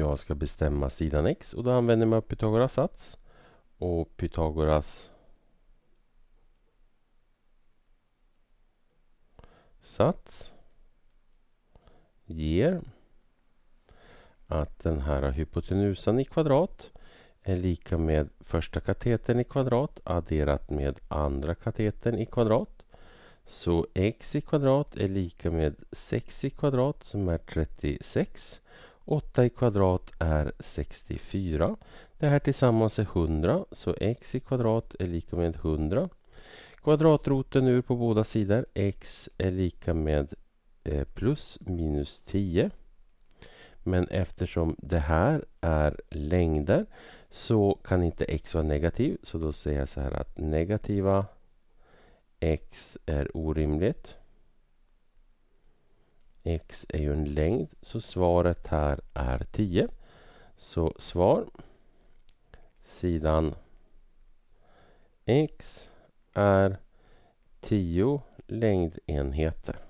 jag ska bestämma sidan x och då använder jag Pythagoras sats och Pythagoras sats ger att den här hypotenusan i kvadrat är lika med första katetern i kvadrat adderat med andra katetern i kvadrat. Så x i kvadrat är lika med 6 i kvadrat som är 36 8 i kvadrat är 64. Det här tillsammans är 100, så x i kvadrat är lika med 100. Kvadratroten ur på båda sidor. x är lika med eh, plus minus 10. Men eftersom det här är längder så kan inte x vara negativ. Så då säger jag så här att negativa x är orimligt. X är ju en längd, så svaret här är 10. Så svar sidan X är 10 längdenheter.